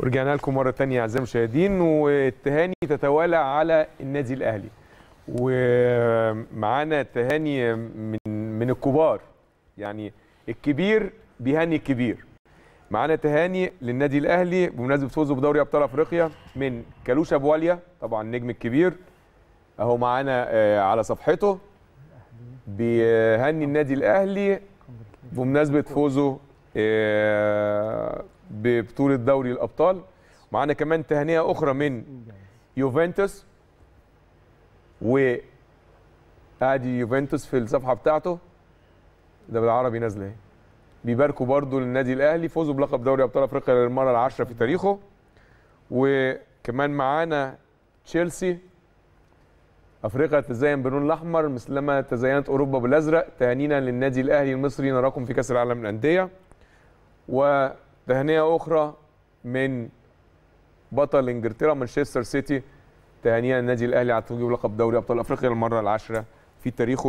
ورجعنا لكم مره ثانيه اعزائي المشاهدين والتهاني تتوالى على النادي الاهلي ومعانا تهاني من من الكبار يعني الكبير بيهني الكبير معانا تهاني للنادي الاهلي بمناسبه فوزه بدوري ابطال افريقيا من كالوشا ابو طبعا النجم الكبير اهو معانا آه، على صفحته بيهني النادي الاهلي بمناسبه فوزه آه، ببطوله دوري الابطال معانا كمان تهنئه اخرى من يوفنتوس و ادي يوفنتوس في الصفحه بتاعته ده بالعربي نازله اهي بيباركوا برضو للنادي الاهلي فوزوا بلقب دوري ابطال افريقيا للمره العاشره في تاريخه وكمان معانا تشيلسي افريقيا تزين باللون الاحمر مثلما تزينت اوروبا بالازرق تهانينا للنادي الاهلي المصري نراكم في كاس العالم للانديه و تهنئه اخرى من بطل انجلترا مانشستر سيتي تهنئه النادي الاهلي على توجيه لقب دوري ابطال افريقيا المره العاشره في تاريخه